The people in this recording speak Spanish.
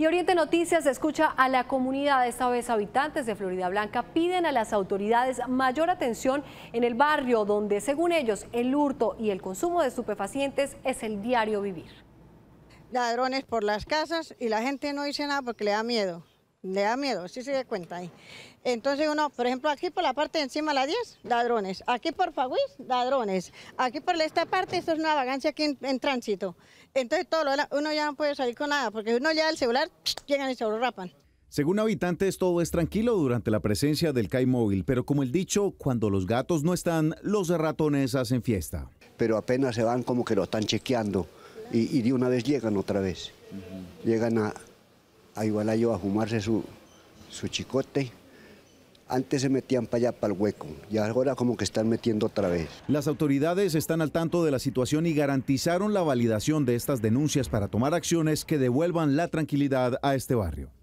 Y Oriente Noticias escucha a la comunidad, esta vez habitantes de Florida Blanca, piden a las autoridades mayor atención en el barrio donde, según ellos, el hurto y el consumo de estupefacientes es el diario vivir. Ladrones por las casas y la gente no dice nada porque le da miedo. Le da miedo, si se da cuenta ahí. Entonces uno, por ejemplo, aquí por la parte de encima, la 10, ladrones. Aquí por Fawís, ladrones. Aquí por esta parte, esto es una vagancia aquí en, tránsito. Entonces todo uno ya no puede salir con nada, porque uno ya el celular, llegan y se lo rapan. Según habitantes, todo es tranquilo durante la presencia del CAI móvil, pero como el dicho, cuando los gatos no están, los ratones hacen fiesta. Pero apenas se van como que lo están chequeando y, de una vez llegan otra vez. Llegan a, a Igualayo a fumarse su, su chicote. Antes se metían para allá, para el hueco, y ahora como que están metiendo otra vez. Las autoridades están al tanto de la situación y garantizaron la validación de estas denuncias para tomar acciones que devuelvan la tranquilidad a este barrio.